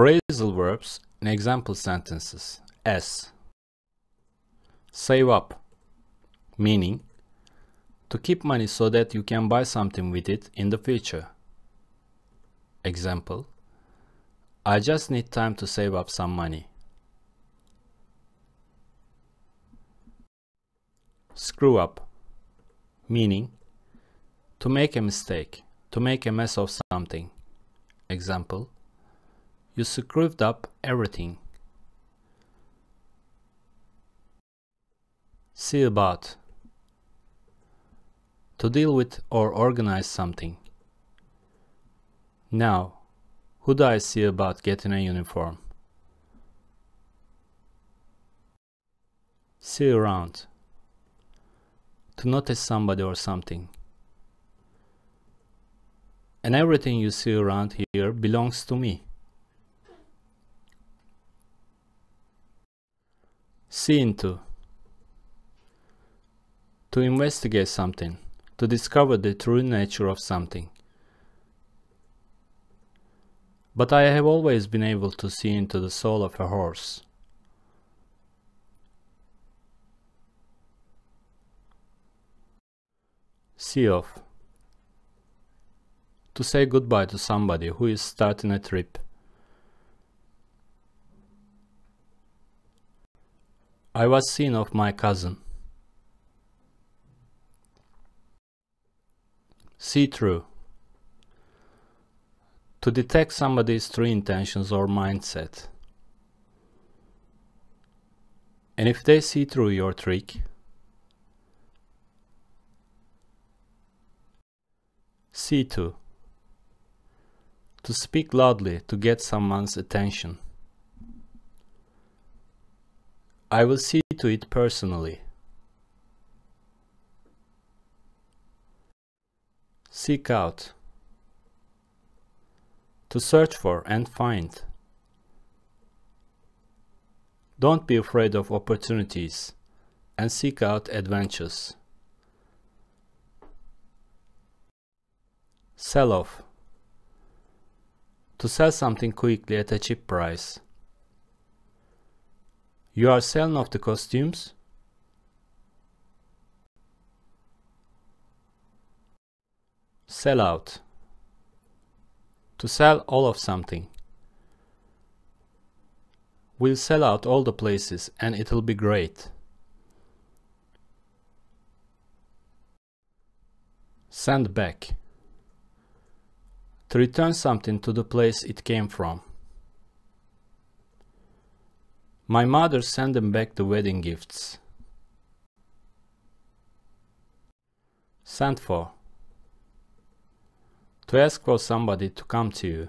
Phrasal verbs in example sentences S. Save up, meaning to keep money so that you can buy something with it in the future. Example I just need time to save up some money. Screw up, meaning to make a mistake, to make a mess of something. Example you screwed up everything. See about to deal with or organize something. Now, who do I see about getting a uniform? See around. To notice somebody or something. And everything you see around here belongs to me. see into. To investigate something, to discover the true nature of something. But I have always been able to see into the soul of a horse. See off. To say goodbye to somebody who is starting a trip. I was seen of my cousin. See through. To detect somebody's true intentions or mindset. And if they see through your trick, see to. To speak loudly to get someone's attention. I will see to it personally. Seek out. To search for and find. Don't be afraid of opportunities and seek out adventures. Sell off. To sell something quickly at a cheap price. You are selling off the costumes, sell out, to sell all of something. We'll sell out all the places and it'll be great. Send back. To return something to the place it came from. My mother sent them back the wedding gifts. Sent for. To ask for somebody to come to you.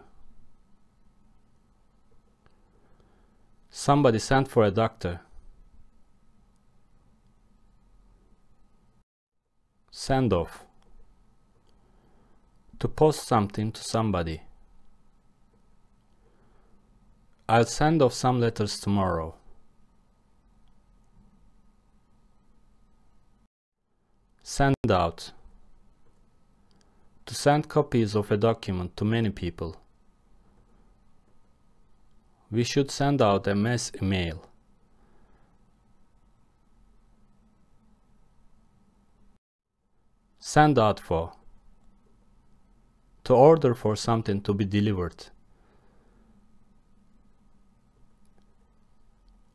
Somebody sent for a doctor. Send off. To post something to somebody. I'll send off some letters tomorrow. Send out. To send copies of a document to many people. We should send out a mass email. Send out for. To order for something to be delivered.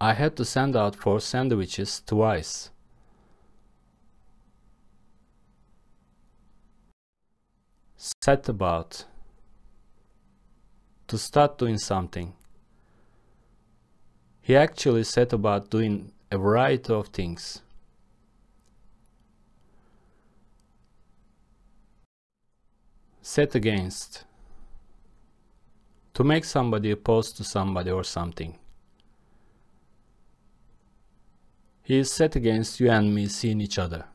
I had to send out four sandwiches twice. Set about. To start doing something. He actually set about doing a variety of things. Set against. To make somebody opposed to somebody or something. He is set against you and me seeing each other.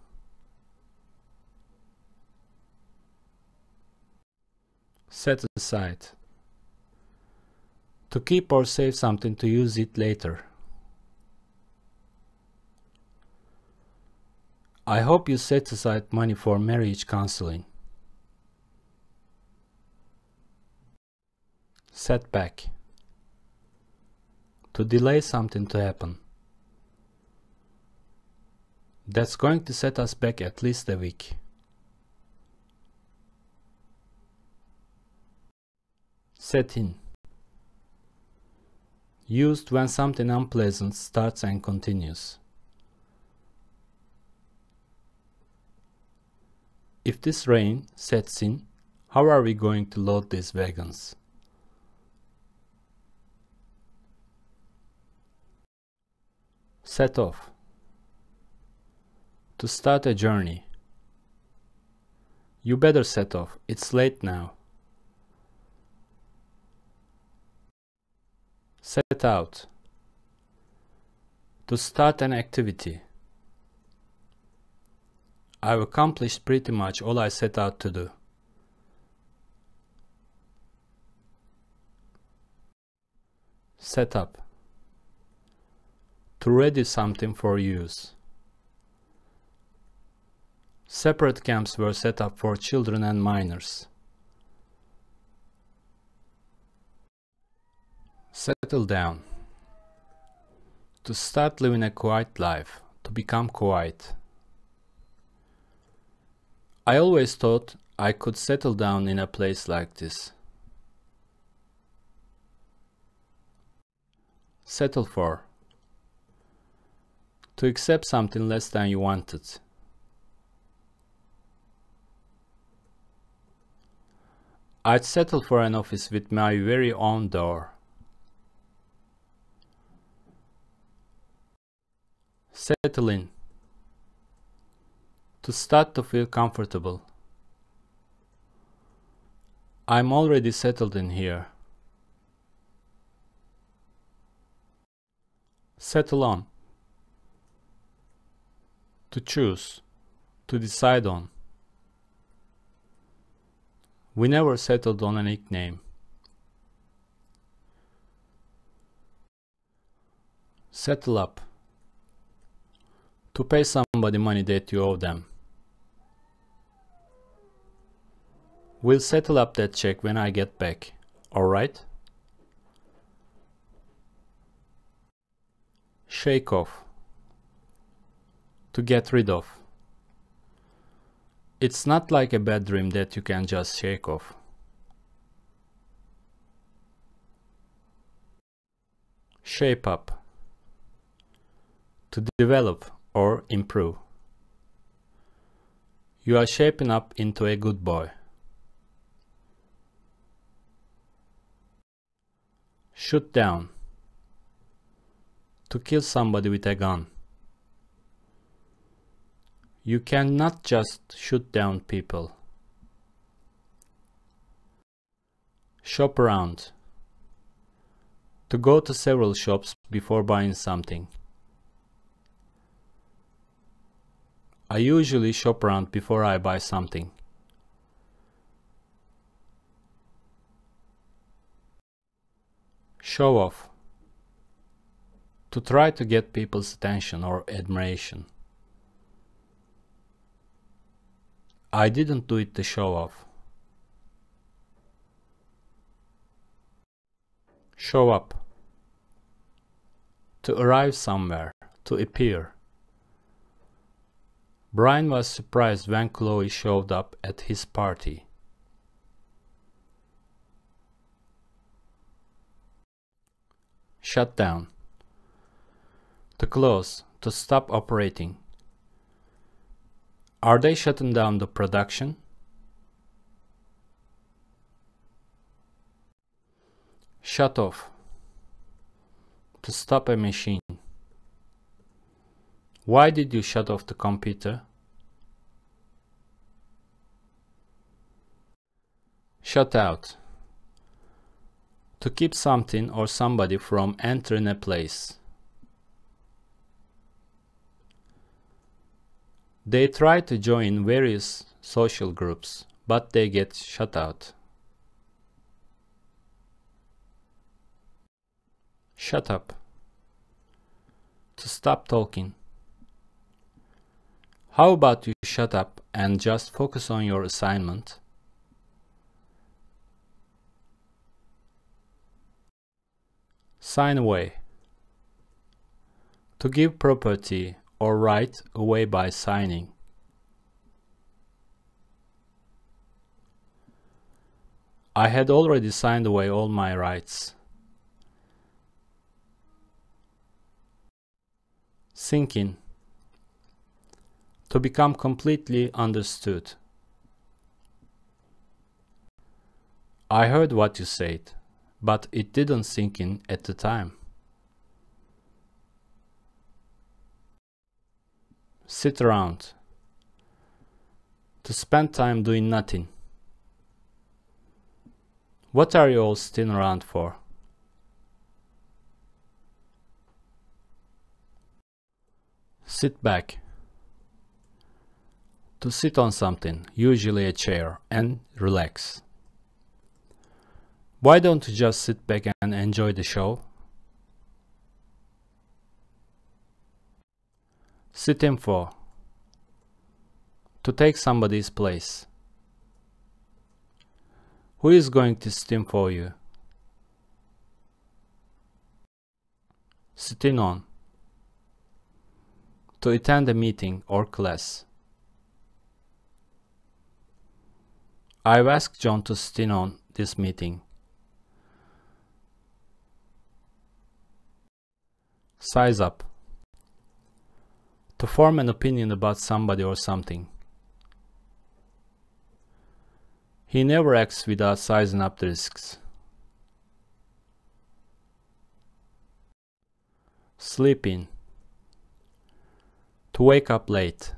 Set aside. To keep or save something to use it later. I hope you set aside money for marriage counseling. Setback. To delay something to happen. That's going to set us back at least a week. Set in. Used when something unpleasant starts and continues. If this rain sets in, how are we going to load these wagons? Set off. To start a journey. You better set off, it's late now. Set out. To start an activity. I've accomplished pretty much all I set out to do. Set up. To ready something for use. Separate camps were set up for children and minors. Settle down. To start living a quiet life, to become quiet. I always thought I could settle down in a place like this. Settle for. To accept something less than you wanted. I'd settle for an office with my very own door. Settle in. To start to feel comfortable. I'm already settled in here. Settle on. To choose. To decide on. We never settled on a nickname. Settle up. To pay somebody money that you owe them. We'll settle up that check when I get back, alright? Shake off. To get rid of. It's not like a bad dream that you can just shake off. Shape up. To develop or improve. You are shaping up into a good boy. Shoot down. To kill somebody with a gun. You cannot just shoot down people. Shop around. To go to several shops before buying something. I usually shop around before I buy something. Show off. To try to get people's attention or admiration. I didn't do it to show off. Show up. To arrive somewhere, to appear. Brian was surprised when Chloe showed up at his party. Shut down. To close, to stop operating. Are they shutting down the production? Shut off. To stop a machine. Why did you shut off the computer? Shut out. To keep something or somebody from entering a place. They try to join various social groups, but they get shut out. Shut up. To stop talking. How about you shut up and just focus on your assignment? Sign away. To give property or right away by signing. I had already signed away all my rights. Sinking To become completely understood. I heard what you said, but it didn't sink in at the time. sit around, to spend time doing nothing. What are you all sitting around for? Sit back. To sit on something, usually a chair, and relax. Why don't you just sit back and enjoy the show? in for. To take somebody's place. Who is going to in for you? Sitting on. To attend a meeting or class. I've asked John to sit on this meeting. Size up to form an opinion about somebody or something. He never acts without sizing up the risks. Sleeping. To wake up late.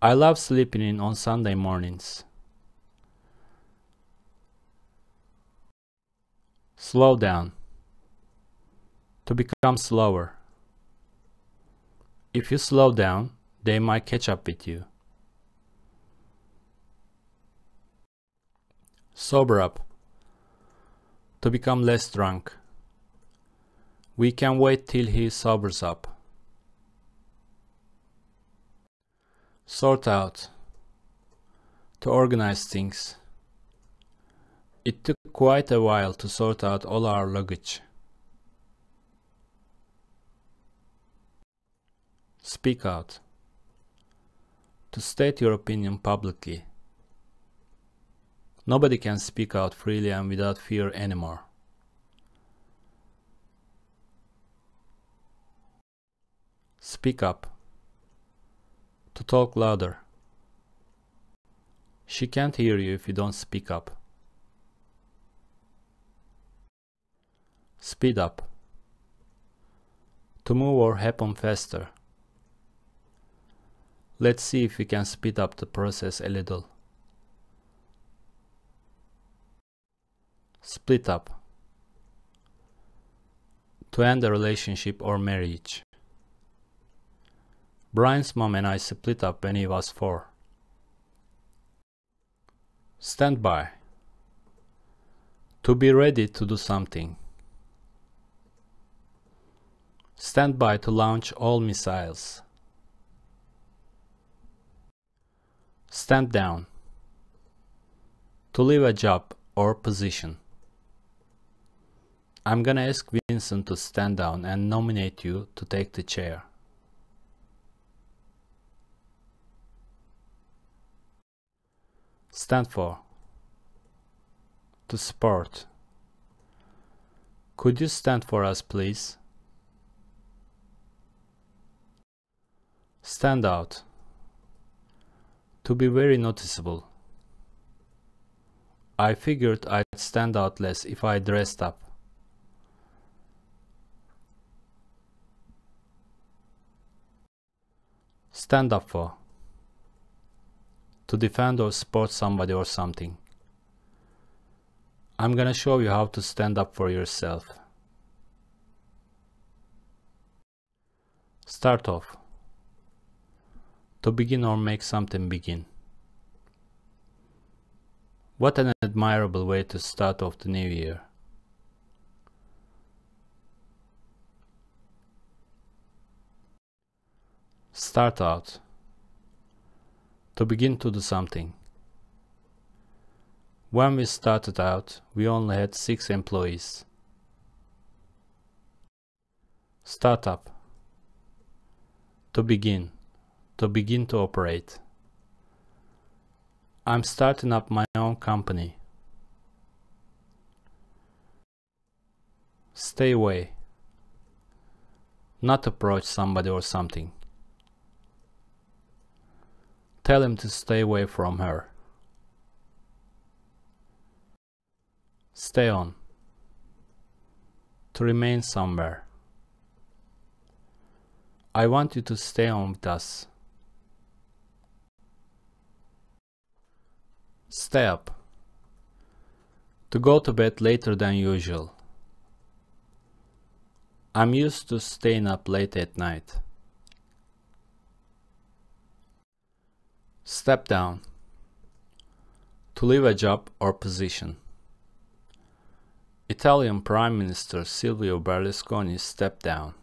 I love sleeping in on Sunday mornings. Slow down. To become slower. If you slow down, they might catch up with you. Sober up. To become less drunk. We can wait till he sobers up. Sort out. To organize things. It took quite a while to sort out all our luggage. Speak out. To state your opinion publicly. Nobody can speak out freely and without fear anymore. Speak up. To talk louder. She can't hear you if you don't speak up. Speed up. To move or happen faster. Let's see if we can speed up the process a little. Split up. To end a relationship or marriage. Brian's mom and I split up when he was four. Stand by. To be ready to do something. Stand by to launch all missiles. Stand down. To leave a job or position. I'm gonna ask Vincent to stand down and nominate you to take the chair. Stand for. To support. Could you stand for us, please? Stand out to be very noticeable. I figured I'd stand out less if I dressed up. Stand up for. To defend or support somebody or something. I'm gonna show you how to stand up for yourself. Start off to begin or make something begin. What an admirable way to start off the new year. Start out. To begin to do something. When we started out, we only had 6 employees. Startup. To begin to begin to operate. I'm starting up my own company. Stay away. Not approach somebody or something. Tell him to stay away from her. Stay on. To remain somewhere. I want you to stay on with us. Step. To go to bed later than usual. I'm used to staying up late at night. Step down. To leave a job or position. Italian Prime Minister Silvio Berlusconi stepped down.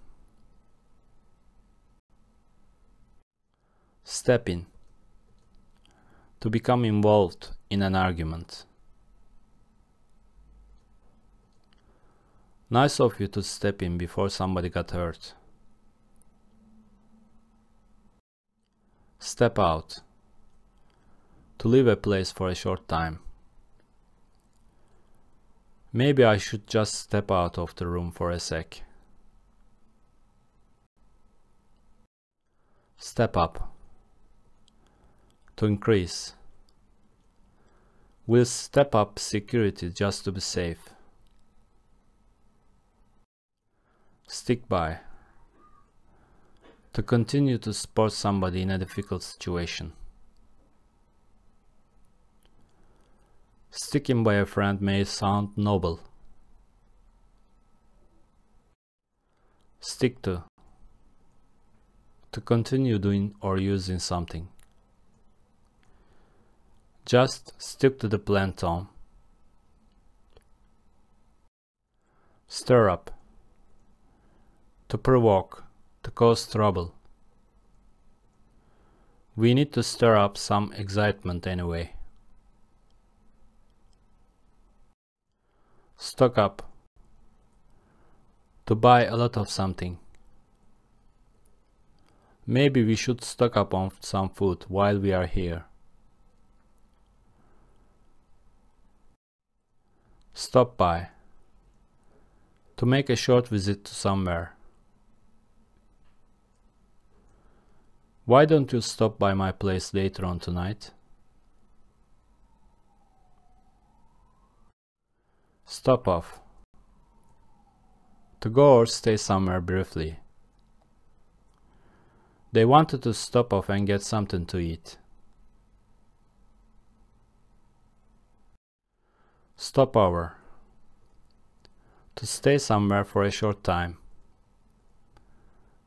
Step in to become involved in an argument. Nice of you to step in before somebody got hurt. Step out. To leave a place for a short time. Maybe I should just step out of the room for a sec. Step up to increase. We'll step up security just to be safe. Stick by. To continue to support somebody in a difficult situation. Sticking by a friend may sound noble. Stick to. To continue doing or using something. Just stick to the plan Tom. Stir up. To provoke, to cause trouble. We need to stir up some excitement anyway. Stock up. To buy a lot of something. Maybe we should stock up on some food while we are here. Stop by. To make a short visit to somewhere. Why don't you stop by my place later on tonight? Stop off. To go or stay somewhere briefly. They wanted to stop off and get something to eat. Stop over. To stay somewhere for a short time.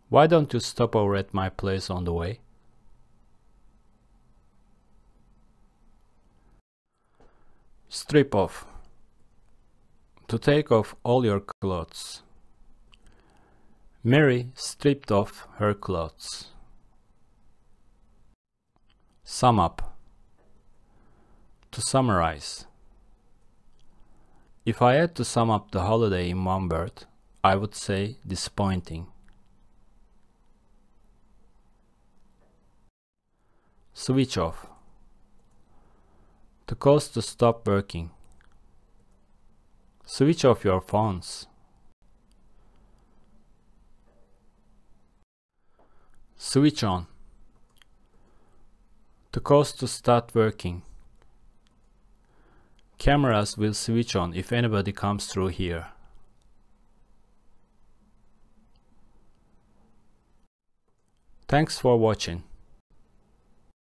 Why don't you stop over at my place on the way? Strip off. To take off all your clothes. Mary stripped off her clothes. Sum up. To summarize. If I had to sum up the holiday in one word, I would say disappointing. Switch off. To cause to stop working. Switch off your phones. Switch on. To cause to start working. Cameras will switch on if anybody comes through here. Thanks for watching.